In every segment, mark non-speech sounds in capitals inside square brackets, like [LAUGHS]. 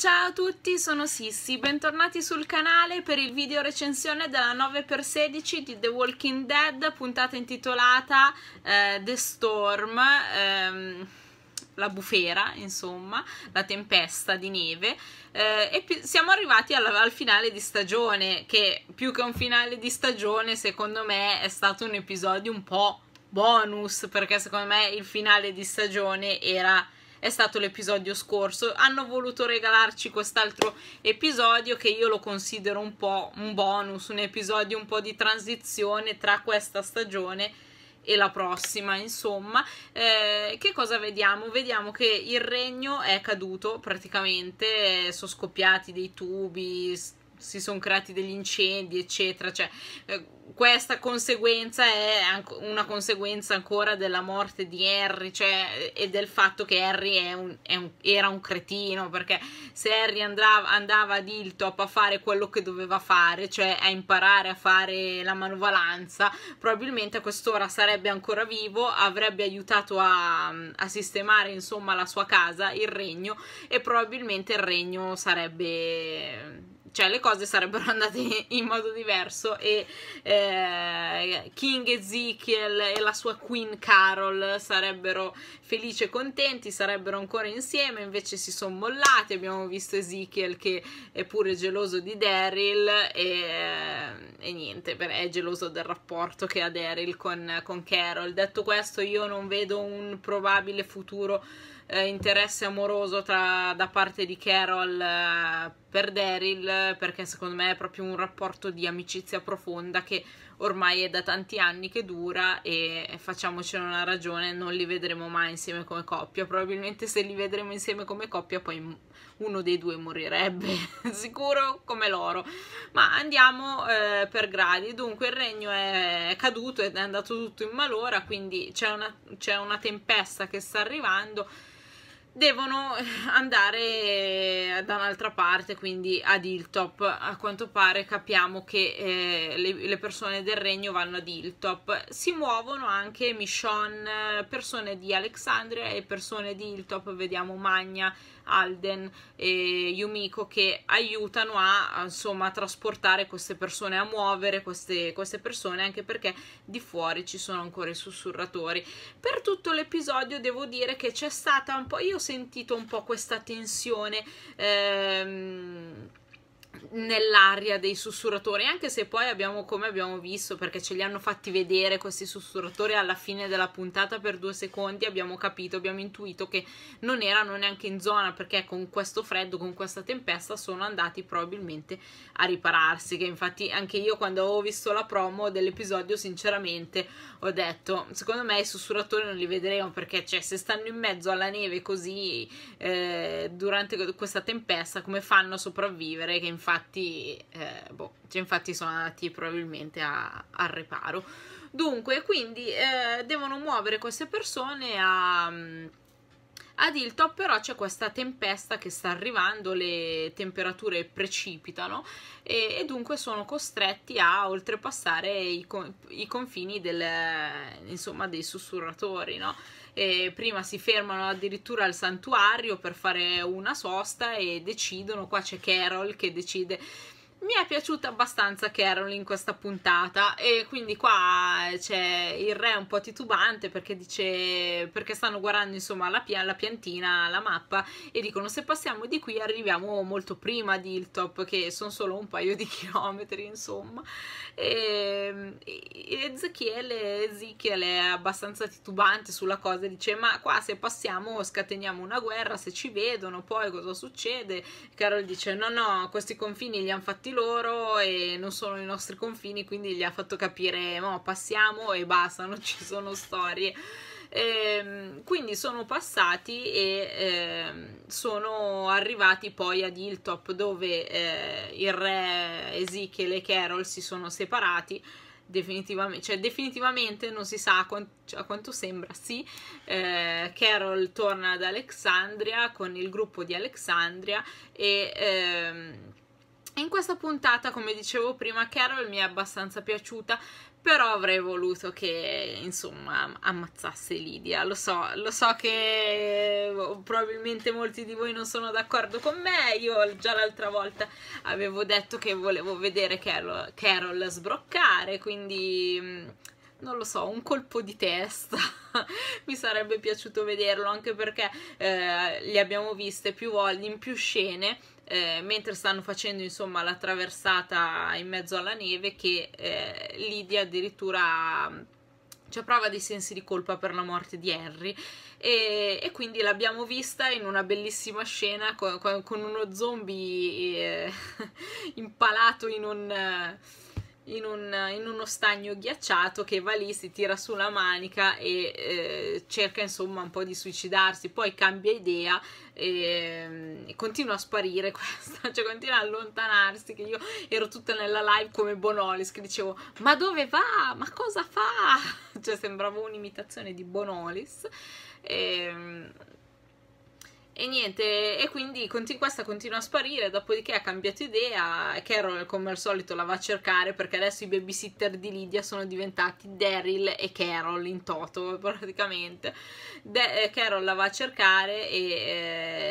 Ciao a tutti, sono Sissi, bentornati sul canale per il video recensione della 9x16 di The Walking Dead, puntata intitolata eh, The Storm. Ehm la bufera, insomma, la tempesta di neve. Eh, e siamo arrivati alla, al finale di stagione, che più che un finale di stagione, secondo me è stato un episodio un po' bonus, perché secondo me il finale di stagione era è stato l'episodio scorso. Hanno voluto regalarci quest'altro episodio che io lo considero un po' un bonus, un episodio un po' di transizione tra questa stagione e la prossima, insomma. Eh, che cosa vediamo? Vediamo che il regno è caduto praticamente, eh, sono scoppiati dei tubi, si sono creati degli incendi, eccetera. Cioè, eh, questa conseguenza è una conseguenza ancora della morte di Harry cioè, e del fatto che Harry è un, è un, era un cretino, perché se Harry andava, andava ad Hilltop a fare quello che doveva fare, cioè a imparare a fare la manovalanza, probabilmente a quest'ora sarebbe ancora vivo, avrebbe aiutato a, a sistemare insomma la sua casa, il regno, e probabilmente il regno sarebbe cioè le cose sarebbero [LAUGHS] andate in modo diverso e eh, King Ezekiel e la sua Queen Carol sarebbero felici e contenti, sarebbero ancora insieme, invece si sono mollati, abbiamo visto Ezekiel che è pure geloso di Daryl e, e niente, è geloso del rapporto che ha Daryl con, con Carol. Detto questo io non vedo un probabile futuro eh, interesse amoroso tra, da parte di Carol eh, per Daryl, perché secondo me è proprio un rapporto di amicizia profonda che ormai è da tanti anni che dura e facciamocene una ragione, non li vedremo mai insieme come coppia, probabilmente se li vedremo insieme come coppia poi uno dei due morirebbe, [LAUGHS] sicuro come loro. Ma andiamo eh, per gradi, dunque il regno è caduto ed è andato tutto in malora, quindi c'è una, una tempesta che sta arrivando devono [LAUGHS] andare eh, da un'altra parte, quindi ad Hilltop. A quanto pare capiamo che eh, le, le, persone del regno vanno ad Hilltop. Si muovono anche Michonne, eh, persone di Alexandria e persone di Hilltop, vediamo Magna Alden e Yumiko che aiutano a, insomma, a trasportare queste persone, a muovere queste, queste persone, anche perché di fuori ci sono ancora i sussurratori. Per tutto l'episodio devo dire che c'è stata un po', io ho sentito un po' questa tensione. Ehm, nell'aria dei sussurratori, anche se poi abbiamo, come abbiamo visto, perché ce li hanno fatti vedere questi sussurratori alla fine della puntata per due secondi, abbiamo capito, abbiamo intuito che non erano neanche in zona perché con questo freddo, con questa tempesta sono andati probabilmente a ripararsi, che infatti anche io quando avevo visto la promo dell'episodio sinceramente ho detto, secondo me i sussurratori non li vedremo perché cioè, se stanno in mezzo alla neve così eh, durante questa tempesta come fanno a sopravvivere? Che infatti, eh, boh, infatti sono andati probabilmente a, al riparo. Dunque, quindi eh, devono muovere queste persone a... Mm, ad Hilltop però c'è questa tempesta che sta arrivando, le temperature precipitano e, e dunque sono costretti a oltrepassare i, i confini del, insomma, dei sussurratori, no? eh, prima si fermano addirittura al santuario per fare una sosta e decidono, qua c'è Carol che decide mi è piaciuta abbastanza Carol in questa puntata e quindi qua eh, c'è il re un po' titubante perché dice perché stanno guardando insomma la, pia la, piantina, la mappa e dicono se passiamo di qui arriviamo molto prima di Hilltop che sono solo un paio di [LAUGHS] chilometri insomma ehm, e, Ezechiele, Ezechiele è abbastanza titubante sulla cosa dice ma qua se passiamo scateniamo una guerra se ci vedono poi cosa succede Carol dice no no questi confini li hanno fatti fatti loro e non sono i nostri confini, quindi gli ha fatto capire, no, passiamo e basta, non ci sono storie. E, ehm, quindi sono passati e eh, sono arrivati poi ad Hilltop dove eh, il re Ezekiel e Carol si sono separati definitivamente, cioè definitivamente non si sa a quanto, a quanto sembra, sì, eh, Carol torna ad Alexandria con il gruppo di Alexandria e ehm, in questa puntata, come dicevo prima, Carol mi è abbastanza piaciuta, però avrei voluto che, insomma, ammazzasse Lidia. Lo so, lo so che oh, probabilmente molti di voi non sono d'accordo con me, io già l'altra volta avevo detto che volevo vedere Carol, Carol sbroccare, quindi mm, non lo so, un colpo di testa. [LAUGHS] Mi sarebbe piaciuto vederlo anche perché eh, li abbiamo viste più volte in più scene eh, mentre stanno facendo insomma la traversata in mezzo alla neve che eh, Lydia addirittura c'è prova dei sensi di colpa per la morte di Harry e, e quindi l'abbiamo vista in una bellissima scena con, con uno zombie eh, [LAUGHS] impalato in un in, un, in, uno stagno ghiacciato che va lì, si tira su la manica e eh, cerca insomma un po' di suicidarsi, poi cambia idea e, e mm, continua a sparire [LAUGHS] questa, cioè continua a allontanarsi, che io ero tutta nella live come Bonolis che dicevo ma dove va? Ma cosa fa? [LAUGHS] Cioè sembrava un'imitazione di Bonolis. E, mm, e niente, e quindi continu- questa continua a sparire, dopodiché ha cambiato idea Carol come al solito la va a cercare perché adesso i babysitter di Lydia sono diventati Daryl e Carol in toto praticamente. De- eh, Carol la va a cercare e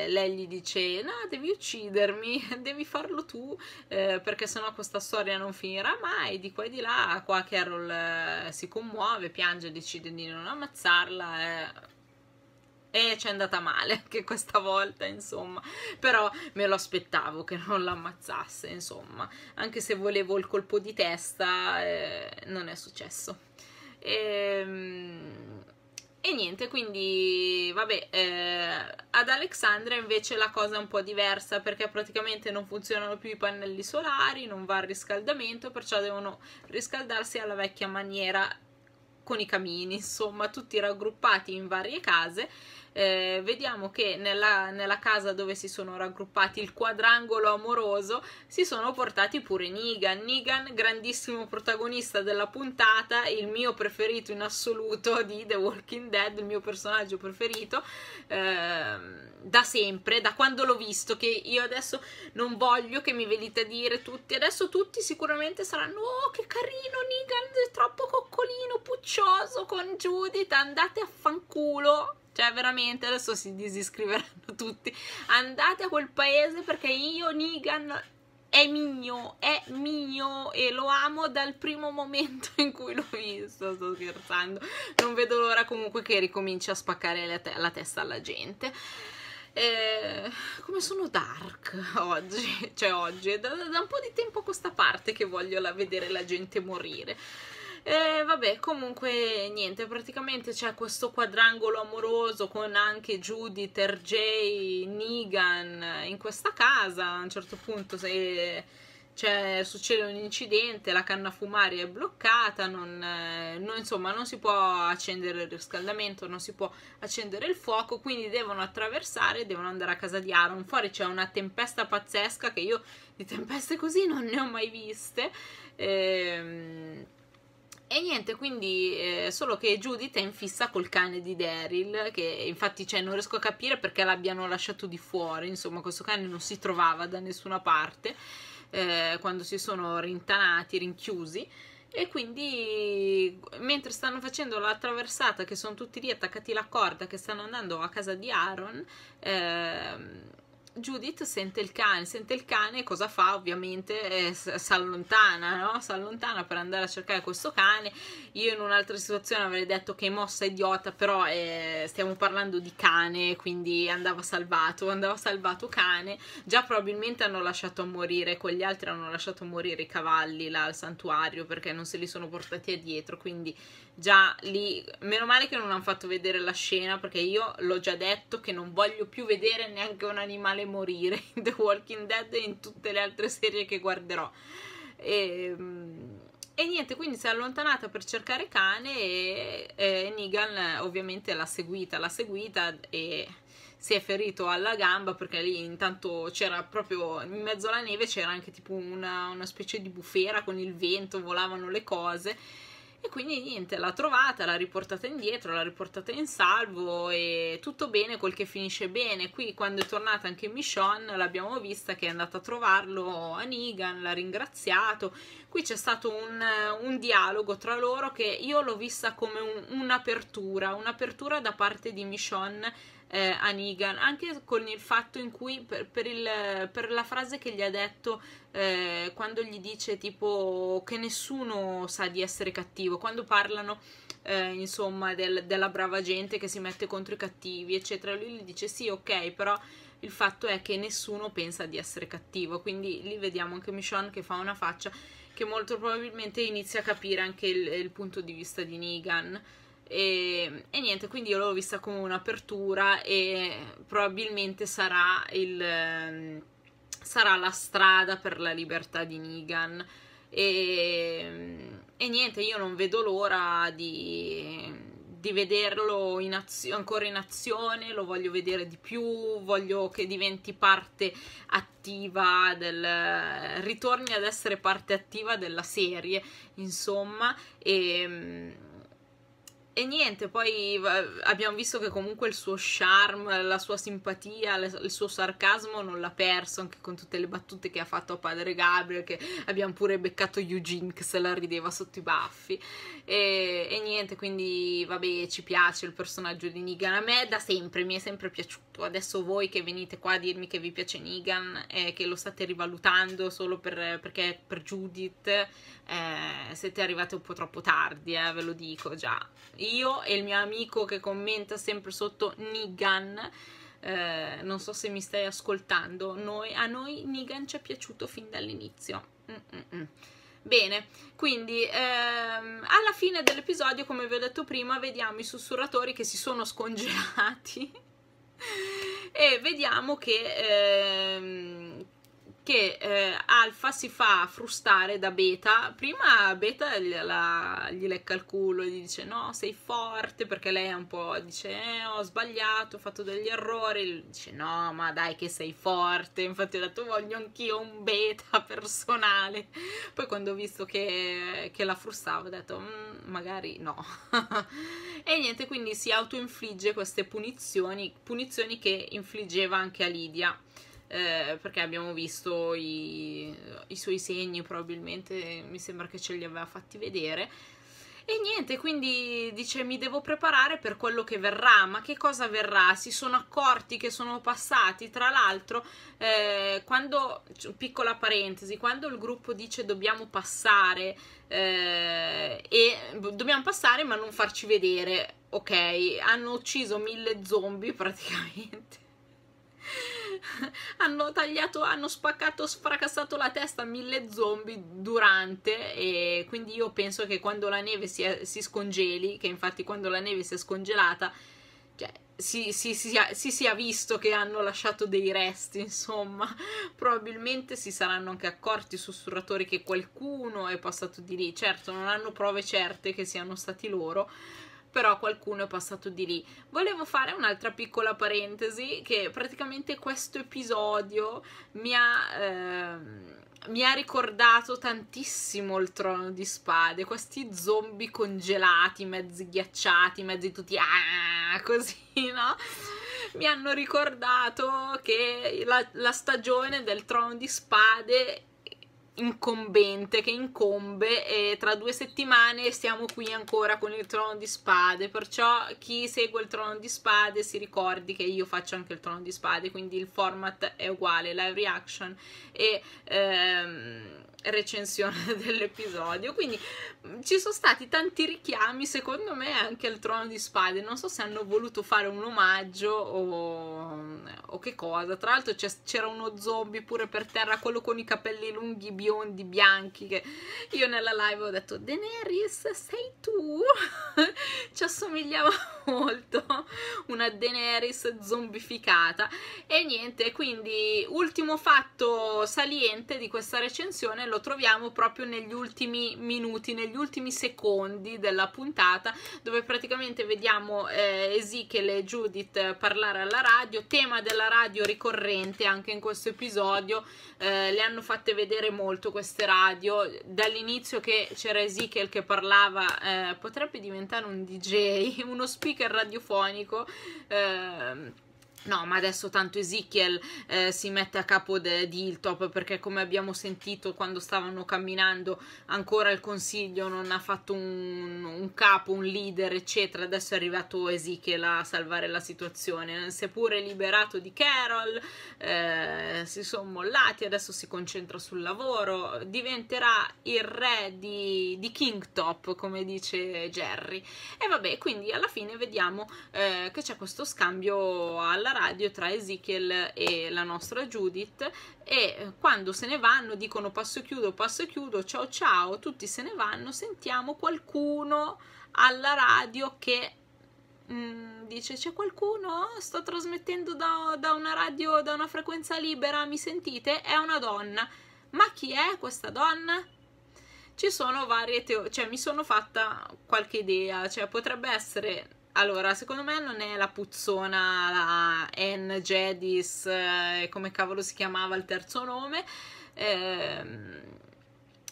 eh, lei gli dice no devi uccidermi, [LAUGHS] devi farlo tu eh, perché sennò questa storia non finirà mai, di qua e di là. Qua Carol eh, si commuove, piange, decide di non ammazzarla eh, e ci è andata male anche [LAUGHS] questa volta insomma però me lo aspettavo che non l'ammazzasse insomma anche se volevo il colpo di testa eh, non è successo e, ehm, e niente quindi vabbè eh, ad Alexandria invece la cosa è un po' diversa perché praticamente non funzionano più i pannelli solari non va il riscaldamento perciò devono riscaldarsi alla vecchia maniera con i camini, insomma, tutti raggruppati in varie case eh, vediamo che nella, nella, casa dove si sono raggruppati il quadrangolo amoroso si sono portati pure Nigan. Nigan, grandissimo protagonista della puntata, il mio preferito in assoluto di The Walking Dead, il mio personaggio preferito eh, da sempre, da quando l'ho visto, che io adesso non voglio che mi venite a dire tutti, adesso tutti sicuramente saranno oh che carino Nigan, è troppo coccolino, puccioso con Judith, andate a fanculo cioè, veramente adesso si disiscriveranno [LAUGHS] tutti. Andate a quel paese perché io, Nigan, è mio, è mio e lo amo dal primo momento in cui l'ho visto. Sto scherzando. Non vedo l'ora comunque che ricominci a spaccare te la testa alla gente. Eh, come sono dark oggi, [LAUGHS] cioè oggi, da, da un po' di tempo a questa parte che voglio la, vedere la gente morire. E eh, vabbè, comunque niente, praticamente c'è questo quadrangolo amoroso con anche Judith, RJ, Negan in questa casa. A un certo punto se, cioè, succede un incidente, la canna fumaria è bloccata, non, eh, non, insomma non si può accendere il riscaldamento, non si può accendere il fuoco, quindi devono attraversare, devono andare a casa di Aaron. Fuori c'è una tempesta pazzesca che io di tempeste così non ne ho mai viste. Ehm e niente, quindi eh, solo che Judith è in fissa col cane di Daryl, che infatti cioè, non riesco a capire perché l'abbiano lasciato di fuori, insomma questo cane non si trovava da nessuna parte eh, quando si sono rintanati, rinchiusi e quindi mentre stanno facendo la traversata che sono tutti lì attaccati la corda che stanno andando a casa di Aaron ehm, Judith sente il cane, sente il cane e cosa fa? Ovviamente eh, s'allontana, no? allontana per andare a cercare questo cane. Io in un'altra situazione avrei detto che è mossa idiota, però eh, stiamo parlando di cane, quindi andava salvato, andava salvato cane. Già probabilmente hanno lasciato morire, con gli altri hanno lasciato morire i cavalli là al santuario perché non se li sono portati a dietro, quindi già lì, meno male che non hanno fatto vedere la scena perché io l'ho già detto che non voglio più vedere neanche un animale morire in The Walking Dead e in tutte le altre serie che guarderò. E, ehm, e niente, quindi si è allontanata per cercare cane e, e Negan ovviamente l'ha seguita, l'ha seguita e si è ferito alla gamba perché lì intanto c'era proprio in mezzo alla neve c'era anche tipo una, una, specie di bufera con il vento, volavano le cose e quindi niente, l'ha trovata, l'ha riportata indietro, l'ha riportata in salvo e tutto bene quel che finisce bene. Qui quando è tornata anche Michonne l'abbiamo vista che è andata a trovarlo a Negan, l'ha ringraziato. Qui c'è stato un, un, dialogo tra loro che io l'ho vista come un'apertura, un'apertura da parte di Michonne eh, a Negan, anche con il fatto in cui per, per, il, per la frase che gli ha detto eh, quando gli dice tipo che nessuno sa di essere cattivo, quando parlano eh, insomma del, della brava gente che si mette contro i cattivi eccetera, lui gli dice sì ok però il fatto è che nessuno pensa di essere cattivo, quindi lì vediamo anche Michonne che fa una faccia che molto probabilmente inizia a capire anche il, il punto di vista di Negan. E, e, niente, quindi io l'ho vista come un'apertura e probabilmente sarà, il, ehm, sarà la strada per la libertà di Negan. E, e niente, io non vedo l'ora di, di vederlo in ancora in azione, lo voglio vedere di più, voglio che diventi parte attiva del... ritorni ad essere parte attiva della serie, insomma, e e niente, poi abbiamo visto che comunque il suo charme, la sua simpatia, il suo sarcasmo non l'ha perso anche con tutte le battute che ha fatto a padre Gabriel, che abbiamo pure beccato Eugene che se la rideva sotto i baffi. E, e niente, quindi vabbè, ci piace il personaggio di Negan. A me da sempre, mi è sempre piaciuto. Adesso voi che venite qua a dirmi che vi piace Negan e eh, che lo state rivalutando solo per, perché per Judith, eh, siete arrivati un po' troppo tardi, eh, ve lo dico già io e il mio amico che commenta sempre sotto Nigan, eh, non so se mi stai ascoltando, noi, a noi Nigan ci è piaciuto fin dall'inizio. Mm-mm. Bene, quindi ehm, alla fine dell'episodio, come vi ho detto prima, vediamo i sussurratori che si sono scongelati [LAUGHS] e vediamo che, ehm, che eh, alfa si fa frustare da beta, prima beta la, gli lecca il culo, e gli dice no sei forte perché lei è un po' dice eh, ho sbagliato, ho fatto degli errori, dice no ma dai che sei forte, infatti ho detto voglio anch'io un beta [LAUGHS] personale, poi quando ho visto che, che la frustava ho detto mm, magari no [LAUGHS] e niente quindi si autoinfligge queste punizioni, punizioni che infliggeva anche a Lidia eh, perché abbiamo visto i, i, suoi segni, probabilmente mi sembra che ce li aveva fatti vedere. E niente, quindi dice mi devo preparare per quello che verrà, ma che cosa verrà? Si sono accorti che sono passati, tra l'altro, eh, quando, piccola parentesi, quando il gruppo dice dobbiamo passare, eh, e dobbiamo passare ma non farci vedere, ok, hanno ucciso mille zombie [LAUGHS] praticamente [LAUGHS] hanno tagliato, hanno spaccato, sfracassato la testa a mille zombie durante e quindi io penso che quando la neve si, si scongeli, che infatti quando la neve si è scongelata, cioè, si, si, sia, si, sia, visto che hanno lasciato dei resti, insomma, [LAUGHS] probabilmente si saranno anche accorti i sussurratori che qualcuno è passato di lì. Certo, non hanno prove certe che siano stati loro, però qualcuno è passato di lì. Volevo fare un'altra piccola parentesi che praticamente questo episodio mi ha... Ehm, mi ha ricordato tantissimo il trono di spade, questi zombie congelati, mezzi ghiacciati, mezzi tutti ah, così, [LAUGHS] no? Mi hanno ricordato che la, la stagione del trono di spade incombente che incombe e tra due settimane stiamo qui ancora con il trono di spade perciò chi segue il trono di spade si ricordi che io faccio anche il trono di spade quindi il format è uguale live reaction e ehm, recensione [LAUGHS] dell'episodio. Quindi mm, ci sono stati tanti richiami, secondo me, anche al Trono di Spade. Non so se hanno voluto fare un omaggio o, o che cosa. Tra l'altro c'era uno zombie pure per terra, quello con i capelli lunghi, biondi, bianchi, che io nella live ho detto Daenerys, sei tu? [LAUGHS] ci assomigliava [LAUGHS] molto, una Daenerys zombificata. E niente, quindi ultimo fatto saliente di questa recensione, lo lo troviamo proprio negli ultimi minuti, negli ultimi secondi della puntata dove praticamente vediamo eh, Ezekiel e Judith parlare alla radio, tema della radio ricorrente anche in questo episodio, eh, le hanno fatte vedere molto queste radio, dall'inizio che c'era Ezekiel che parlava eh, potrebbe diventare un DJ, [LAUGHS] uno speaker radiofonico. Eh, No, ma adesso tanto Ezekiel eh, si mette a capo de, di Hilltop perché come abbiamo sentito quando stavano camminando ancora il consiglio non ha fatto un, un capo, un leader eccetera, adesso è arrivato Ezekiel a salvare la situazione, seppure liberato di Carol, eh, si sono mollati, adesso si concentra sul lavoro, diventerà il re di, di Kingtop come dice Jerry e vabbè quindi alla fine vediamo eh, che c'è questo scambio alla radio tra Ezekiel e la nostra Judith e eh, quando se ne vanno dicono passo chiudo, passo chiudo, ciao ciao, tutti se ne vanno, sentiamo qualcuno alla radio che mh, mm, dice c'è qualcuno? Sto trasmettendo da, da una radio, da una frequenza libera, mi sentite? È una donna. Ma chi è questa donna? ci sono varie teorie, cioè mi sono fatta qualche idea, cioè potrebbe essere allora, secondo me non è la puzzona, la N, Jedis, eh, come cavolo si chiamava il terzo nome. Eh,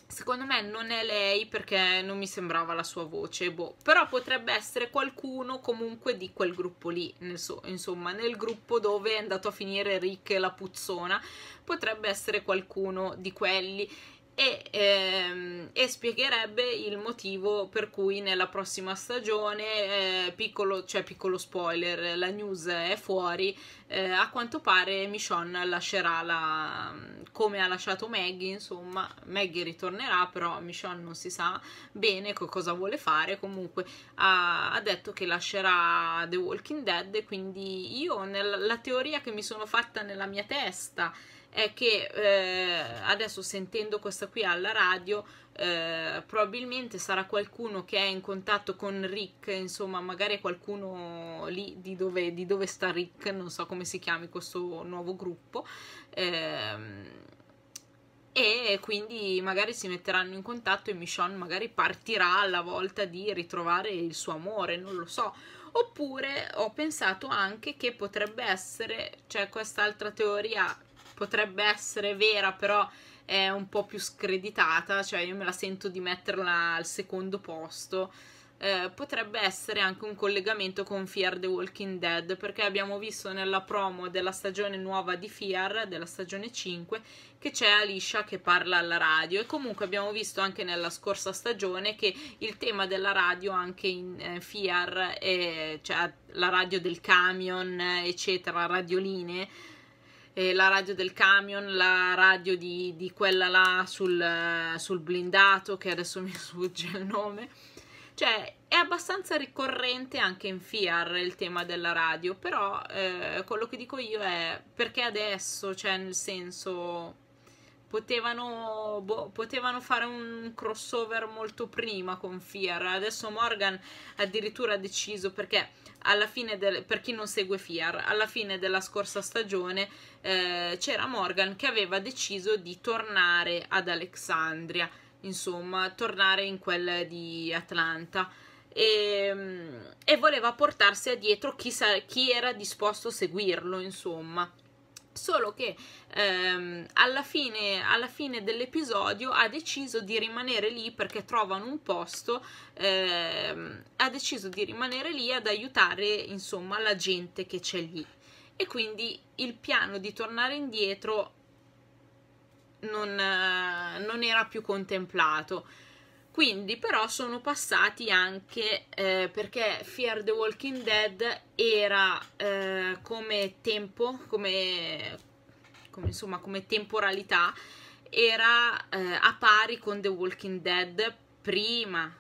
secondo me non è lei perché non mi sembrava la sua voce, boh. Però potrebbe essere qualcuno comunque di quel gruppo lì, nel so, insomma, nel gruppo dove è andato a finire Rick e la puzzona. Potrebbe essere qualcuno di quelli e, ehm, e, spiegherebbe il motivo per cui nella prossima stagione, eh, piccolo, cioè piccolo spoiler, la news è fuori, eh, a quanto pare Michonne lascerà la, come ha lasciato Maggie, insomma Maggie ritornerà però Michonne non si sa bene cosa vuole fare, comunque ha, ha detto che lascerà The Walking Dead quindi io nella teoria che mi sono fatta nella mia testa è che eh, adesso sentendo questa qui alla radio eh, probabilmente sarà qualcuno che è in contatto con Rick, insomma magari qualcuno lì di dove, di dove sta Rick, non so come si chiami questo nuovo gruppo. Eh, e quindi magari si metteranno in contatto e Michonne magari partirà alla volta di ritrovare il suo amore, non lo so. Oppure ho pensato anche che potrebbe essere, cioè quest'altra teoria potrebbe essere vera, però è un po' più screditata, cioè io me la sento di metterla al secondo posto. Eh, potrebbe essere anche un collegamento con Fear the Walking Dead perché abbiamo visto nella promo della stagione nuova di Fear, della stagione 5, che c'è Alicia che parla alla radio e comunque abbiamo visto anche nella scorsa stagione che il tema della radio anche in eh, Fear, eh, cioè la radio del camion, eh, eccetera, radioline, eh, la radio del camion, la radio di, di quella là sul, sul, blindato che adesso [LAUGHS] mi sfugge il nome. Cioè è abbastanza ricorrente anche in FIAR il tema della radio, però eh, quello che dico io è perché adesso, cioè nel senso Potevano, boh, potevano, fare un crossover molto prima con Fear. Adesso Morgan addirittura ha deciso perché alla fine del, per chi non segue Fear, alla fine della scorsa stagione eh, c'era Morgan che aveva deciso di tornare ad Alexandria, insomma, tornare in quella di Atlanta. E, ehm, e voleva portarsi a dietro chi, sa, chi era disposto a seguirlo, insomma solo che ehm, alla fine, alla fine dell'episodio ha deciso di rimanere lì perché trovano un posto, ehm, ha deciso di rimanere lì ad aiutare insomma la gente che c'è lì e quindi il piano di tornare indietro non, non era più contemplato quindi però sono passati anche eh, perché Fear the Walking Dead era eh, come tempo, come, come, insomma come temporalità, era eh, a pari con The Walking Dead prima,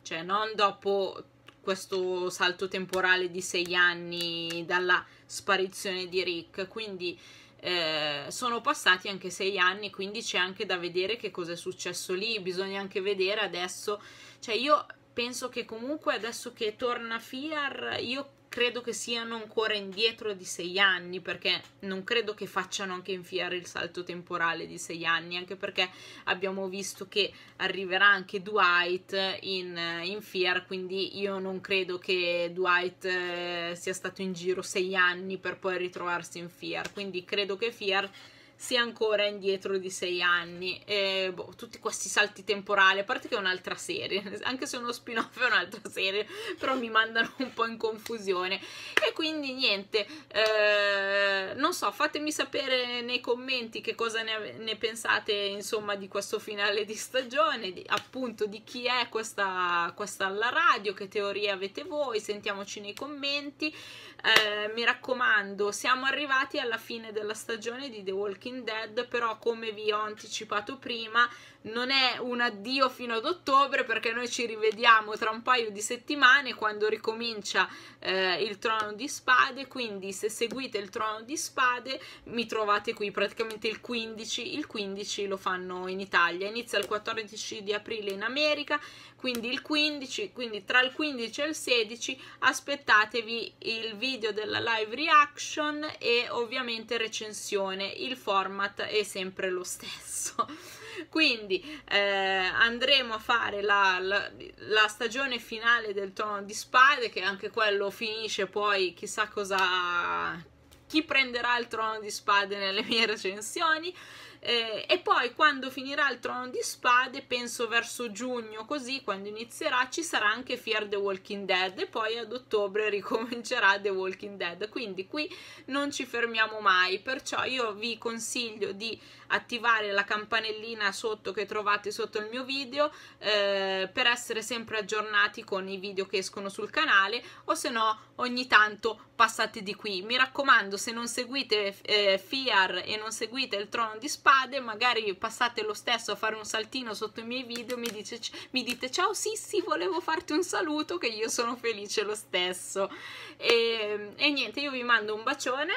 cioè non dopo questo salto temporale di sei anni dalla sparizione di Rick, quindi eh, sono passati anche sei anni, quindi c'è anche da vedere che cosa è successo lì, bisogna anche vedere adesso, cioè io penso che comunque adesso che torna Fiar, io credo che siano ancora indietro di sei anni perché non credo che facciano anche infiare il salto temporale di sei anni anche perché abbiamo visto che arriverà anche Dwight in, in Fear quindi io non credo che Dwight eh, sia stato in giro sei anni per poi ritrovarsi in Fear quindi credo che Fear sia ancora indietro di sei anni. E, boh, tutti questi salti temporali, a parte che è un'altra serie, [LAUGHS] anche se uno spin-off è un'altra serie, però mi mandano un po' in confusione. E quindi niente, eh, non so, fatemi sapere nei commenti che cosa ne, ne pensate, insomma, di questo finale di stagione, di, appunto di chi è questa, questa alla radio, che teorie avete voi, sentiamoci nei commenti. Eh, mi raccomando siamo arrivati alla fine della stagione di The Walking Dead però come vi ho anticipato prima non è un addio fino ad ottobre perché noi ci rivediamo tra un paio di settimane quando ricomincia eh, il trono di spade quindi se seguite il trono di spade mi trovate qui praticamente il 15 il 15 lo fanno in Italia inizia il 14 di aprile in America quindi il 15, quindi tra il 15 e il 16 aspettatevi il video della live reaction e ovviamente recensione, il format è sempre lo stesso. [LAUGHS] Quindi eh, andremo a fare la, la, la, stagione finale del Trono di Spade, che anche quello finisce poi chissà cosa chi prenderà il trono di spade nelle mie recensioni eh, e poi quando finirà il Trono di Spade, penso verso giugno, così quando inizierà ci sarà anche Fear the Walking Dead e poi ad ottobre [LAUGHS] ricomincerà The Walking Dead. Quindi qui non ci fermiamo mai, perciò io vi consiglio di attivare la campanellina sotto che trovate sotto il mio video eh, per essere sempre aggiornati con i video che escono sul canale o se no ogni tanto passate di qui. Mi raccomando, se non seguite eh, Fear e non seguite il Trono di Spade spade, magari passate lo stesso a fare un saltino sotto i miei video, mi, dice, mi dite ciao Sissi, volevo farti un saluto che io sono felice lo stesso. E, ehm, e niente, io vi mando un bacione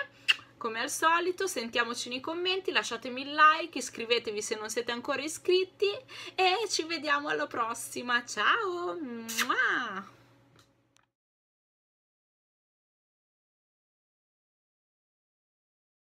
come al solito, sentiamoci nei commenti, lasciatemi il like, iscrivetevi se non siete ancora iscritti e ci vediamo alla prossima. Ciao! Mua!